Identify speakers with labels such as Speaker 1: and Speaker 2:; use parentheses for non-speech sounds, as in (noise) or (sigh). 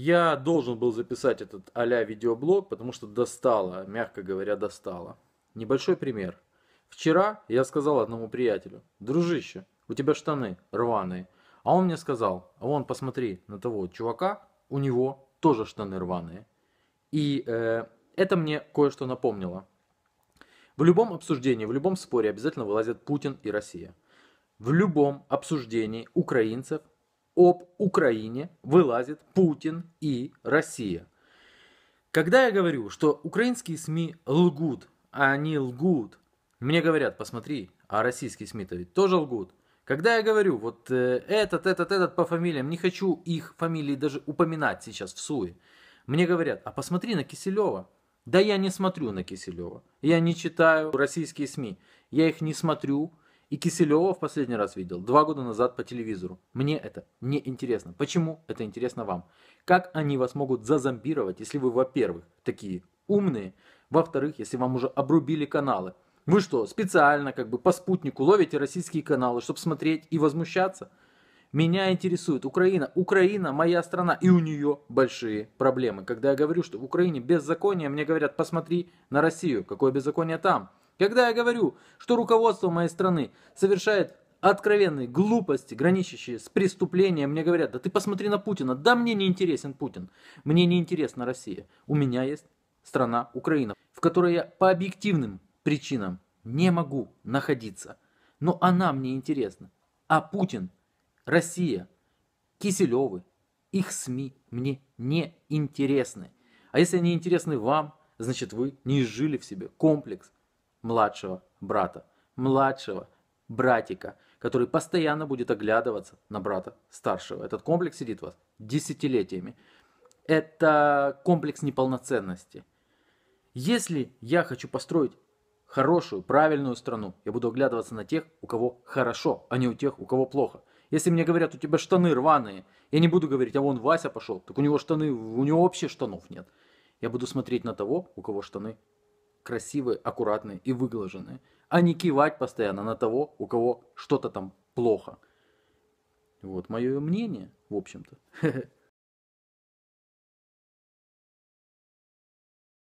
Speaker 1: Я должен был записать этот а-ля видеоблог, потому что достало, мягко говоря, достало. Небольшой пример. Вчера я сказал одному приятелю, дружище, у тебя штаны рваные. А он мне сказал, вон посмотри на того чувака, у него тоже штаны рваные. И э, это мне кое-что напомнило. В любом обсуждении, в любом споре обязательно вылазят Путин и Россия. В любом обсуждении украинцев об Украине вылазит Путин и Россия. Когда я говорю, что украинские СМИ лгут, а они лгут, мне говорят, посмотри, а российские СМИ-то ведь тоже лгут. Когда я говорю, вот э, этот, этот, этот по фамилиям, не хочу их фамилии даже упоминать сейчас в суе, мне говорят, а посмотри на Киселева. Да я не смотрю на Киселева. Я не читаю российские СМИ. Я их не смотрю, и Киселева в последний раз видел два года назад по телевизору. Мне это не интересно. Почему это интересно вам? Как они вас могут зазомбировать, если вы, во-первых, такие умные, во-вторых, если вам уже обрубили каналы? Вы что, специально как бы по спутнику ловите российские каналы, чтобы смотреть и возмущаться? Меня интересует Украина. Украина моя страна, и у нее большие проблемы. Когда я говорю, что в Украине беззаконие, мне говорят, посмотри на Россию, какое беззаконие там. Когда я говорю, что руководство моей страны совершает откровенные глупости, граничащие с преступлением, мне говорят, да ты посмотри на Путина, да мне не интересен Путин, мне не интересна Россия, у меня есть страна Украина, в которой я по объективным причинам не могу находиться, но она мне интересна, а Путин, Россия, Киселевы, их СМИ мне не интересны. А если они интересны вам, значит вы не изжили в себе комплекс младшего брата, младшего братика, который постоянно будет оглядываться на брата старшего. Этот комплекс сидит у вас десятилетиями. Это комплекс неполноценности. Если я хочу построить хорошую, правильную страну, я буду оглядываться на тех, у кого хорошо, а не у тех, у кого плохо. Если мне говорят, у тебя штаны рваные, я не буду говорить, а вон Вася пошел, так у него штаны, у него вообще штанов нет. Я буду смотреть на того, у кого штаны красивые, аккуратные и выглаженные, а не кивать постоянно на того, у кого что-то там плохо. Вот мое мнение, в общем-то. (laughs)